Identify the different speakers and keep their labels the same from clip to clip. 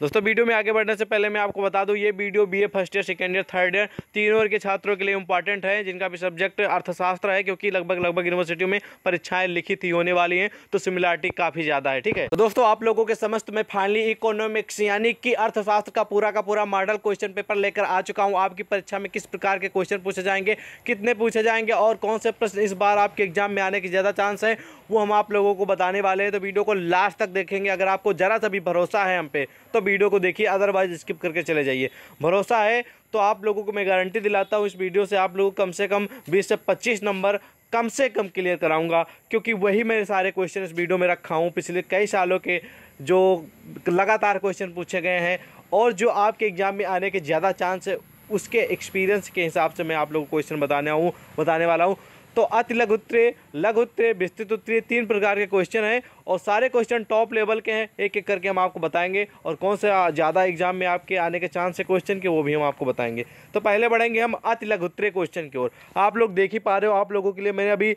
Speaker 1: दोस्तों वीडियो में आगे बढ़ने से पहले मैं आपको बता दूं ये video BA first year second year third year तीनों ईयर के छात्रों के लिए इंपॉर्टेंट है जिनका भी सब्जेक्ट अर्थशास्त्र है क्योंकि लगभग लगभग यूनिवर्सिटियों में परीक्षाएं लिखित ही होने वाली हैं तो सिमिलरिटी काफ़ी ज़्यादा है ठीक है तो दोस्तों आप लोगों के समस्त में फाइनली इकोनॉमिक्स यानी कि अर्थशास्त्र का पूरा का पूरा मॉडल क्वेश्चन पेपर लेकर आ चुका हूँ आपकी परीक्षा में किस प्रकार के क्वेश्चन पूछे जाएंगे कितने पूछे जाएंगे और कौन से प्रश्न इस बार आपके एग्जाम में आने की ज़्यादा चांस है वो हम आप लोगों को बताने वाले हैं तो वीडियो को लास्ट तक देखेंगे अगर आपको ज़रा सा भी भरोसा है हम पे तो वीडियो को देखिए अदरवाइज स्किप करके चले जाइए भरोसा है तो आप लोगों को मैं गारंटी दिलाता हूँ इस वीडियो से आप लोगों को कम से कम बीस से पच्चीस नंबर कम से कम क्लियर कराऊंगा क्योंकि वही मैंने सारे क्वेश्चन इस वीडियो में रखा हूँ पिछले कई सालों के जो लगातार क्वेश्चन पूछे गए हैं और जो आपके एग्ज़ाम में आने के ज़्यादा चांस है उसके एक्सपीरियंस के हिसाब से मैं आप लोगों को क्वेश्चन बताने आऊँ बताने वाला हूँ तो अति लघुत्र लघुत्तरीय विस्तृत उत्तरे तीन प्रकार के क्वेश्चन हैं और सारे क्वेश्चन टॉप लेवल के हैं एक एक करके हम आपको बताएंगे और कौन से ज़्यादा एग्जाम में आपके आने के चांस है क्वेश्चन के वो भी हम आपको बताएंगे तो पहले बढ़ेंगे हम अति लघुत्रे क्वेश्चन की ओर आप लोग देख ही पा रहे हो आप लोगों के लिए मैंने अभी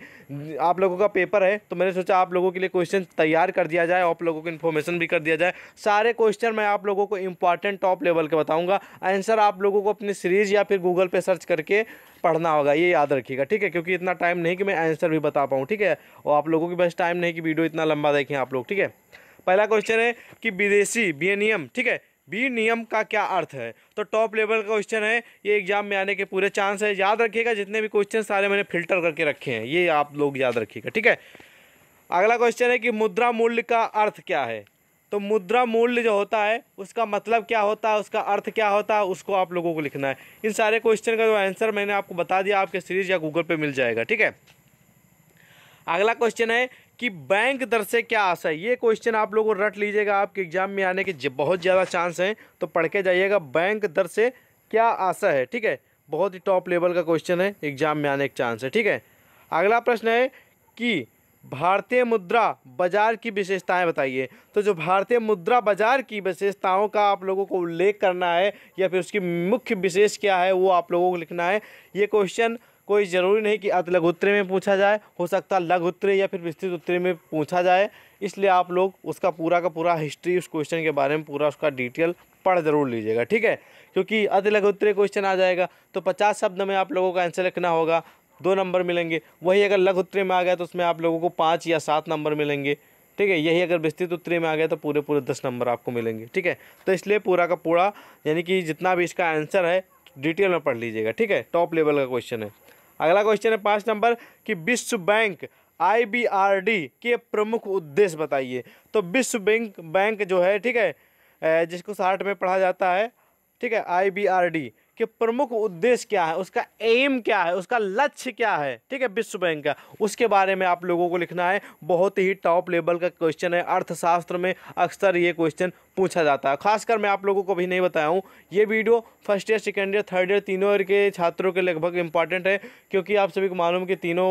Speaker 1: आप लोगों का पेपर है तो मैंने सोचा आप लोगों के लिए क्वेश्चन तैयार कर दिया जाए आप लोगों को इन्फॉर्मेशन भी कर दिया जाए सारे क्वेश्चन मैं आप लोगों को इंपॉर्टेंट टॉप लेवल के बताऊँगा आंसर आप लोगों को अपनी सीरीज या फिर गूगल पर सर्च करके पढ़ना होगा ये याद रखिएगा ठीक है क्योंकि इतना टाइम नहीं कि मैं आंसर भी बता पाऊँ ठीक है और आप लोगों के पास टाइम नहीं कि वीडियो इतना लंबा देखें आप लोग ठीक है पहला क्वेश्चन है कि विदेशी बी ठीक है बी नियम का क्या अर्थ है तो टॉप लेवल का क्वेश्चन है ये एग्जाम में आने के पूरे चांस है याद रखिएगा जितने भी क्वेश्चन सारे मैंने फिल्टर करके रखे हैं ये आप लोग याद रखिएगा ठीक है अगला क्वेश्चन है कि मुद्रा मूल्य का अर्थ क्या है तो मुद्रा मूल्य जो होता है उसका मतलब क्या होता है उसका अर्थ क्या होता है उसको आप लोगों को लिखना है इन सारे क्वेश्चन का जो आंसर मैंने आपको बता दिया आपके सीरीज या गूगल पर मिल जाएगा ठीक है अगला क्वेश्चन है कि बैंक दर से क्या आशा है ये क्वेश्चन आप लोगों रट लीजिएगा आपके एग्जाम में आने के बहुत ज़्यादा चांस हैं तो पढ़ के जाइएगा बैंक दर से क्या आशा है ठीक है बहुत ही टॉप लेवल का क्वेश्चन है एग्जाम में आने के चांस है ठीक है अगला प्रश्न है कि भारतीय मुद्रा बाजार की विशेषताएं बताइए तो जो भारतीय मुद्रा बाजार की विशेषताओं का आप लोगों को उल्लेख करना है या फिर उसकी मुख्य विशेष क्या है वो आप लोगों को लिखना है ये क्वेश्चन कोई ज़रूरी नहीं कि अत में पूछा जाए हो सकता है लघु उत्तरी या फिर विस्तृत उत्तरी में पूछा जाए इसलिए आप लोग उसका पूरा का पूरा हिस्ट्री उस क्वेश्चन के बारे में पूरा उसका डिटेल पढ़ जरूर लीजिएगा ठीक है क्योंकि अति लघुत्तरी क्वेश्चन आ जाएगा तो पचास शब्द में आप लोगों का आंसर लिखना होगा दो नंबर मिलेंगे वही अगर लघु उत्तरी में आ गया तो उसमें आप लोगों को पाँच या सात नंबर मिलेंगे ठीक है यही अगर विस्तृत उत्तरी में आ गया तो पूरे पूरे दस नंबर आपको मिलेंगे ठीक है तो इसलिए पूरा का पूरा यानी कि जितना भी इसका आंसर है डिटेल में पढ़ लीजिएगा ठीक है टॉप लेवल का क्वेश्चन है अगला क्वेश्चन है पाँच नंबर कि विश्व बैंक आईबीआरडी के प्रमुख उद्देश्य बताइए तो विश्व बैंक बैंक जो है ठीक है जिसको साठ में पढ़ा जाता है ठीक है आईबीआरडी कि प्रमुख उद्देश्य क्या है उसका एम क्या है उसका लक्ष्य क्या है ठीक है विश्व बैंक का उसके बारे में आप लोगों को लिखना है बहुत ही टॉप लेवल का क्वेश्चन है अर्थशास्त्र में अक्सर ये क्वेश्चन पूछा जाता है खासकर मैं आप लोगों को भी नहीं बताया हूँ ये video first year second year third year तीनों ईयर के छात्रों के लगभग इंपॉर्टेंट है क्योंकि आप सभी को मालूम कि तीनों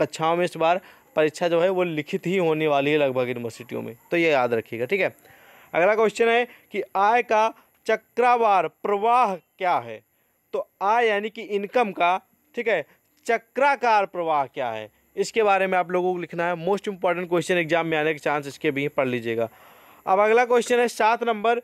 Speaker 1: कक्षाओं में इस बार परीक्षा जो है वो लिखित ही होने वाली है लगभग यूनिवर्सिटियों में तो ये याद रखिएगा ठीक है अगला क्वेश्चन है कि आय का चक्रावार प्रवाह क्या है तो आय यानी कि इनकम का ठीक है चक्राकार प्रवाह क्या है इसके बारे में आप लोगों को लिखना है मोस्ट इंपॉर्टेंट क्वेश्चन एग्जाम में आने के चांस इसके भी पढ़ लीजिएगा अब अगला क्वेश्चन है सात नंबर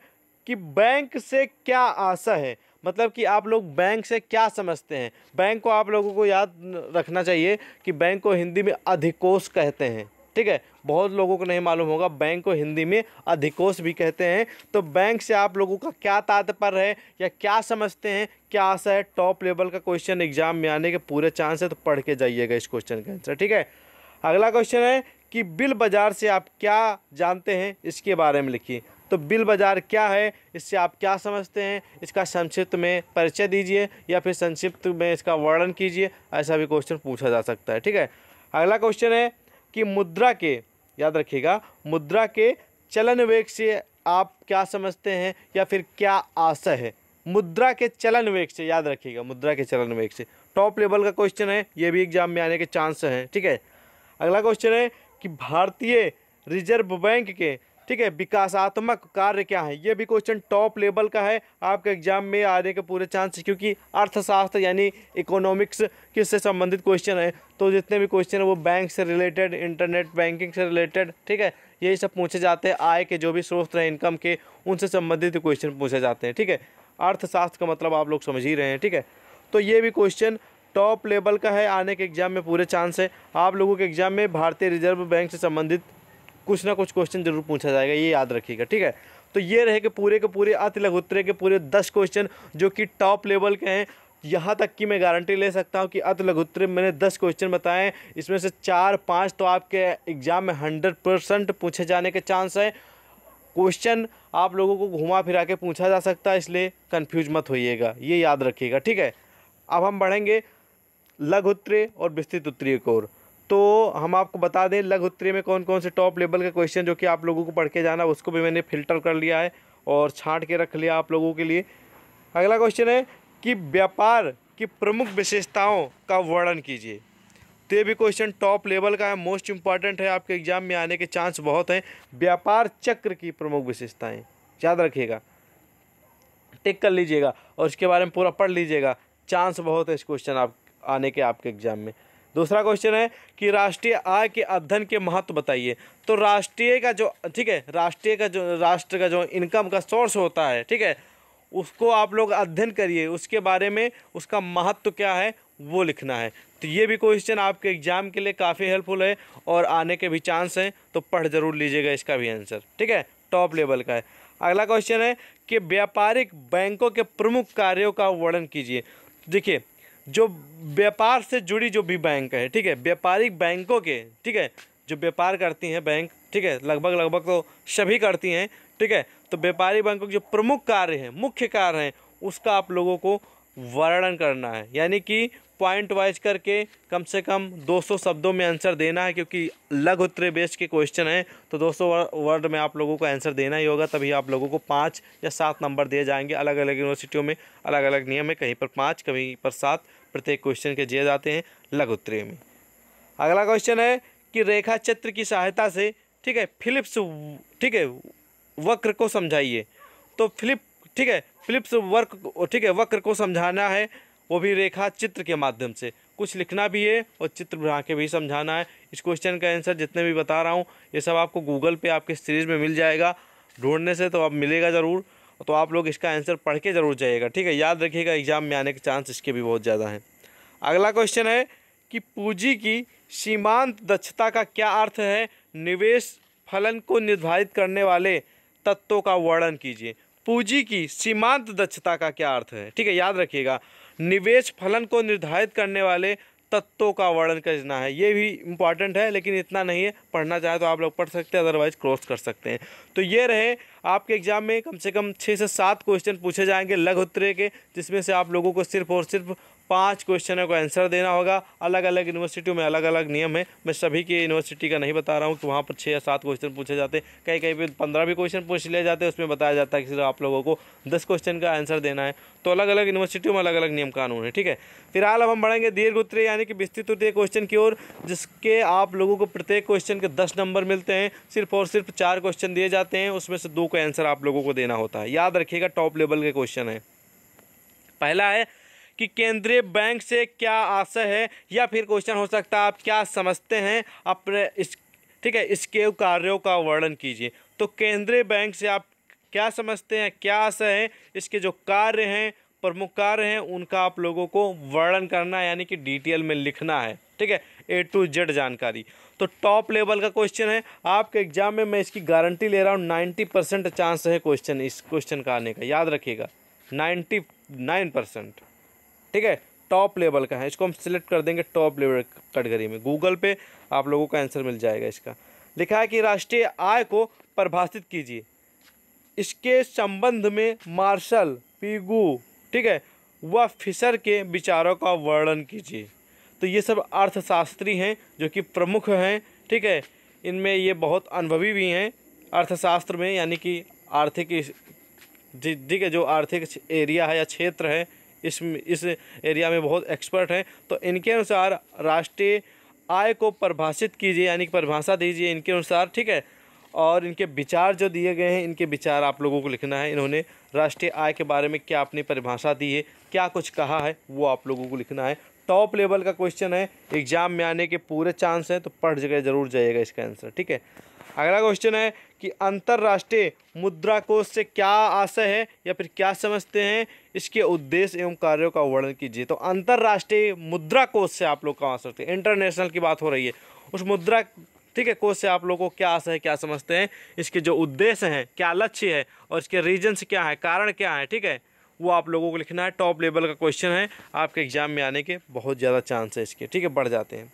Speaker 1: कि बैंक से क्या आशा है मतलब कि आप लोग बैंक से क्या समझते हैं बैंक को आप लोगों को याद रखना चाहिए कि बैंक को हिंदी में अधिकोष कहते हैं ठीक है बहुत लोगों को नहीं मालूम होगा बैंक को हिंदी में अधिकोष भी कहते हैं तो बैंक से आप लोगों का क्या तात्पर्य है या क्या समझते हैं क्या आशा है टॉप लेवल का क्वेश्चन एग्जाम में आने के पूरे चांस है तो पढ़ के जाइएगा इस क्वेश्चन का आंसर ठीक है अगला क्वेश्चन है कि बिल बाज़ार से आप क्या जानते हैं इसके बारे में लिखिए तो बिल बाज़ार क्या है इससे आप क्या समझते हैं इसका संक्षिप्त में परिचय दीजिए या फिर संक्षिप्त में इसका वर्णन कीजिए ऐसा भी क्वेश्चन पूछा जा सकता है ठीक है अगला क्वेश्चन है कि मुद्रा के याद रखिएगा मुद्रा के चलन वेग से आप क्या समझते हैं या फिर क्या आशा है मुद्रा के चलन वेग से याद रखिएगा मुद्रा के चलन वेग से टॉप लेवल का क्वेश्चन है ये भी एग्जाम में आने के चांस हैं ठीक है अगला क्वेश्चन है कि भारतीय रिजर्व बैंक के ठीक है विकासात्मक कार्य क्या है ये भी क्वेश्चन टॉप लेवल का है आपके एग्जाम में आने के पूरे चांस है क्योंकि अर्थशास्त्र यानी इकोनॉमिक्स किससे संबंधित क्वेश्चन है तो जितने भी क्वेश्चन है वो बैंक से रिलेटेड इंटरनेट बैंकिंग से रिलेटेड ठीक है यही सब पूछे जाते हैं आय के जो भी स्रोत हैं इनकम के उनसे संबंधित क्वेश्चन पूछे जाते हैं ठीक है अर्थशास्त्र का मतलब आप लोग समझ ही रहे हैं ठीक है तो ये भी क्वेश्चन टॉप लेवल का है आने के एग्जाम में पूरे चांस है आप लोगों के एग्जाम में भारतीय रिजर्व बैंक से संबंधित कुछ ना कुछ क्वेश्चन जरूर पूछा जाएगा ये याद रखिएगा ठीक है तो ये रहे कि पूरे के पूरे अति लघुत्तरे के पूरे दस क्वेश्चन जो कि टॉप लेवल के हैं यहाँ तक कि मैं गारंटी ले सकता हूँ कि अत लघुत्तरी मैंने दस क्वेश्चन बताए इसमें से चार पाँच तो आपके एग्ज़ाम में हंड्रेड परसेंट पूछे जाने के चांस हैं क्वेश्चन आप लोगों को घुमा फिरा के पूछा जा सकता है इसलिए कन्फ्यूज मत होइएगा ये याद रखिएगा ठीक है अब हम बढ़ेंगे लघुत्तरीय और विस्तृत उत्तरीय की ओर तो हम आपको बता दें लघु उत्तरी में कौन कौन से टॉप लेवल के क्वेश्चन जो कि आप लोगों को पढ़ के जाना उसको भी मैंने फिल्टर कर लिया है और छाँट के रख लिया आप लोगों के लिए अगला क्वेश्चन है कि व्यापार की प्रमुख विशेषताओं का वर्णन कीजिए तो ये भी क्वेश्चन टॉप लेवल का है मोस्ट इम्पॉर्टेंट है आपके एग्जाम में आने के चांस बहुत हैं व्यापार चक्र की प्रमुख विशेषताएं याद रखिएगा टिक कर लीजिएगा और इसके बारे में पूरा पढ़ लीजिएगा चांस बहुत है इस क्वेश्चन आप आने के आपके एग्जाम में दूसरा क्वेश्चन है कि राष्ट्रीय आय के अध्ययन के महत्व बताइए तो राष्ट्रीय का जो ठीक है राष्ट्रीय का जो राष्ट्र का जो इनकम का सोर्स होता है ठीक है उसको आप लोग अध्ययन करिए उसके बारे में उसका महत्व क्या है वो लिखना है तो ये भी क्वेश्चन आपके एग्ज़ाम के लिए काफ़ी हेल्पफुल है और आने के भी चांस हैं तो पढ़ जरूर लीजिएगा इसका भी आंसर ठीक है टॉप लेवल का है अगला क्वेश्चन है कि व्यापारिक बैंकों के प्रमुख कार्यों का वर्णन कीजिए देखिए जो व्यापार से जुड़ी जो भी बैंक है ठीक है व्यापारिक बैंकों के ठीक है जो व्यापार करती हैं बैंक ठीक है लगभग लगभग तो सभी करती हैं ठीक है तो व्यापारी बैंकों के जो प्रमुख कार्य हैं मुख्य कार्य हैं उसका आप लोगों को वर्णन करना है यानी कि पॉइंट वाइज करके कम से कम 200 शब्दों में आंसर देना है क्योंकि लघु उत्तर बेस के क्वेश्चन हैं तो 200 वर्ड में आप लोगों को आंसर देना ही होगा तभी आप लोगों को पाँच या सात नंबर दिए जाएंगे अलग अलग यूनिवर्सिटियों में अलग अलग नियम है कहीं पर पाँच कहीं पर सात प्रत्येक क्वेश्चन के दिए जाते हैं लघु उत्तर में अगला क्वेश्चन है कि रेखा चित्र की सहायता से ठीक है फिलिप्स ठीक है वक्र को समझाइए तो फिलिप ठीक है फिलिप्स वर्क ठीक है वक्र को समझाना है वो भी रेखा चित्र के माध्यम से कुछ लिखना भी है और चित्र बना के भी समझाना है इस क्वेश्चन का आंसर जितने भी बता रहा हूँ ये सब आपको गूगल पे आपके सीरीज में मिल जाएगा ढूंढने से तो अब मिलेगा ज़रूर तो आप लोग इसका आंसर पढ़ के ज़रूर जाइएगा ठीक है याद रखिएगा एग्ज़ाम में आने के चांस इसके भी बहुत ज़्यादा हैं अगला क्वेश्चन है कि पूँजी की सीमांत दक्षता का क्या अर्थ है निवेश फलन को निर्धारित करने वाले तत्वों का वर्णन कीजिए पूँजी की सीमांत दक्षता का क्या अर्थ है ठीक है याद रखिएगा निवेश फलन को निर्धारित करने वाले तत्वों का वर्णन करना है ये भी इम्पॉर्टेंट है लेकिन इतना नहीं है पढ़ना चाहे तो आप लोग पढ़ सकते हैं अदरवाइज क्रॉस कर सकते हैं तो ये रहे आपके एग्जाम में कम से कम छः से सात क्वेश्चन पूछे जाएंगे लघ उत्तरे के जिसमें से आप लोगों को सिर्फ और सिर्फ पाँच क्वेश्चनों को आंसर देना होगा अलग अलग यूनिवर्सिटियों में अलग अलग नियम है मैं सभी की यूनिवर्सिटी का नहीं बता रहा हूँ कि वहाँ पर छः या सात क्वेश्चन पूछे जाते हैं कहीं कहीं पर पंद्रह भी क्वेश्चन पूछ लिया जाते हैं उसमें बताया जाता है कि सिर्फ आप लोगों को दस क्वेश्चन का आंसर देना है तो अलग अलग यूनिवर्सिटियों में अलग अलग नियम कानून है ठीक है फिलहाल अब हम बढ़ेंगे दीर्घ उत्तरी यानी कि विस्तृत उत्तरीय क्वेश्चन की ओर जिसके आप लोगों को प्रत्येक क्वेश्चन के दस नंबर मिलते हैं सिर्फ और सिर्फ चार क्वेश्चन दिए जाते हैं उसमें से दो का आंसर आप लोगों को देना होता है याद रखिएगा टॉप लेवल के क्वेश्चन है पहला है कि केंद्रीय बैंक से क्या आशय है या फिर क्वेश्चन हो सकता है आप क्या समझते हैं अपने इस ठीक है इसके कार्यों का वर्णन कीजिए तो केंद्रीय बैंक से आप क्या समझते हैं क्या आशय है इसके जो कार्य हैं प्रमुख कार्य हैं उनका आप लोगों को वर्णन करना यानी कि डिटेल में लिखना है ठीक है ए टू जेड जानकारी तो टॉप लेवल का क्वेश्चन है आपके एग्जाम में मैं इसकी गारंटी ले रहा हूँ नाइन्टी परसेंट चांस है क्वेश्चन इस क्वेश्चन का आने का याद रखिएगा नाइन्टी नाइन परसेंट ठीक है टॉप लेवल का है इसको हम सिलेक्ट कर देंगे टॉप लेवल कैटेगरी में गूगल पे आप लोगों का आंसर मिल जाएगा इसका लिखा है कि राष्ट्रीय आय को परिभाषित कीजिए इसके संबंध में मार्शल पीगू ठीक है व फिशर के विचारों का वर्णन कीजिए तो ये सब अर्थशास्त्री हैं जो कि प्रमुख हैं ठीक है इनमें ये बहुत अनुभवी भी हैं अर्थशास्त्र में यानी कि आर्थिक ठीक है जो आर्थिक एरिया है या क्षेत्र है इस इस एरिया में बहुत एक्सपर्ट हैं तो इनके अनुसार राष्ट्रीय आय को परिभाषित कीजिए यानी कि परिभाषा दीजिए इनके अनुसार ठीक है और इनके विचार जो दिए गए हैं इनके विचार आप लोगों को लिखना है इन्होंने राष्ट्रीय आय के बारे में क्या अपनी परिभाषा दी है क्या कुछ कहा है वो आप लोगों को लिखना है टॉप लेवल का क्वेश्चन है एग्जाम में आने के पूरे चांस हैं तो पढ़ जगह ज़रूर जाइएगा इसका आंसर ठीक है अगला क्वेश्चन है कि अंतर्राष्ट्रीय मुद्रा कोष से क्या आशय है या फिर क्या समझते हैं इसके उद्देश्य एवं कार्यों का वर्णन कीजिए तो अंतर्राष्ट्रीय मुद्रा कोष से आप लोग कहाँ आ सकते हैं इंटरनेशनल की बात हो रही है उस मुद्रा ठीक है कोष से आप लोगों को क्या आशय है क्या समझते हैं इसके जो उद्देश्य हैं क्या लक्ष्य है और इसके रीजन्स क्या है कारण क्या है ठीक है वो आप लोगों को लिखना है टॉप लेवल का क्वेश्चन है आपके एग्जाम में आने के बहुत ज़्यादा चांस है इसके ठीक है बढ़ जाते हैं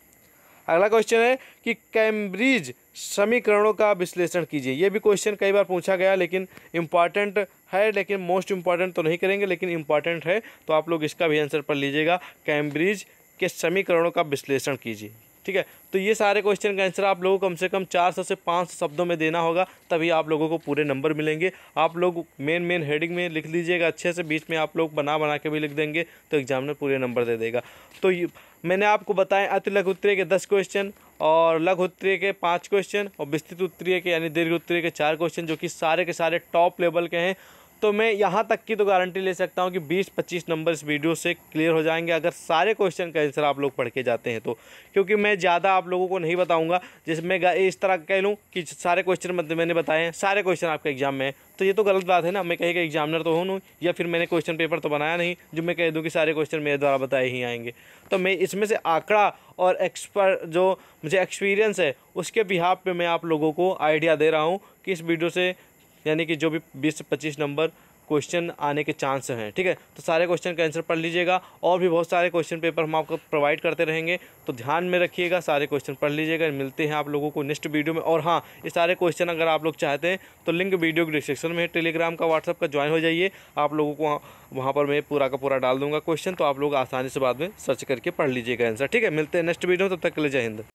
Speaker 1: अगला क्वेश्चन है कि कैम्ब्रिज समीकरणों का विश्लेषण कीजिए ये भी क्वेश्चन कई बार पूछा गया लेकिन इम्पॉर्टेंट है लेकिन मोस्ट इम्पॉर्टेंट तो नहीं करेंगे लेकिन इम्पॉर्टेंट है तो आप लोग इसका भी आंसर पढ़ लीजिएगा कैम्ब्रिज के समीकरणों का विश्लेषण कीजिए ठीक है तो ये सारे क्वेश्चन का आंसर आप लोगों को कम से कम चार सौ से पाँच सौ शब्दों में देना होगा तभी आप लोगों को पूरे नंबर मिलेंगे आप लोग मेन मेन हेडिंग में लिख लीजिएगा अच्छे से बीच में आप लोग बना बना के भी लिख देंगे तो एग्जाम में पूरे नंबर दे देगा तो मैंने आपको बताया अति लघु उत्तरीय के दस क्वेश्चन और लघु उत्तरीय के पाँच क्वेश्चन और विस्तृत उत्तरीय के यानी दीर्घ उत्तरीय के चार क्वेश्चन जो कि सारे के सारे टॉप लेवल के हैं तो मैं यहाँ तक की तो गारंटी ले सकता हूँ कि 20-25 नंबर इस वीडियो से क्लियर हो जाएंगे अगर सारे क्वेश्चन का आंसर आप लोग पढ़ के जाते हैं तो क्योंकि मैं ज़्यादा आप लोगों को नहीं बताऊँगा जिसमें इस तरह कह लूँ कि सारे क्वेश्चन मैंने बताए हैं सारे क्वेश्चन आपके एग्जाम में है तो ये तो गलत बात है ना मैं का एग्जामिनर तो हूँ या फिर मैंने क्वेश्चन पेपर तो बनाया नहीं जो मैं कह दूँ कि सारे क्वेश्चन मेरे द्वारा बताए ही आएंगे तो मैं इसमें से आंकड़ा और एक्सपर जो मुझे एक्सपीरियंस है उसके बिहाब पे मैं आप लोगों को आइडिया दे रहा हूँ कि इस वीडियो से यानी कि जो भी बीस से पच्चीस नंबर क्वेश्चन आने के चांस हैं ठीक है तो सारे क्वेश्चन का आंसर पढ़ लीजिएगा और भी बहुत सारे क्वेश्चन पेपर हम आपको प्रोवाइड करते रहेंगे तो ध्यान में रखिएगा सारे क्वेश्चन पढ़ लीजिएगा मिलते हैं आप लोगों को नेक्स्ट वीडियो में और हाँ ये सारे क्वेश्चन अगर आप लोग चाहते हैं तो लिंक वीडियो के डिस्क्रिप्शन में टेलीग्राम का व्हाट्सअप का ज्वाइन हो जाइए आप लोगों को वहाँ पर मैं पूरा का पूरा डाल दूंगा क्वेश्चन तो आप लोग आसानी से बाद में सर्च करके पढ़ लीजिएगा आंसर ठीक है मिलते हैं नेक्स्ट वीडियो में तब तक के लिए जय हिंद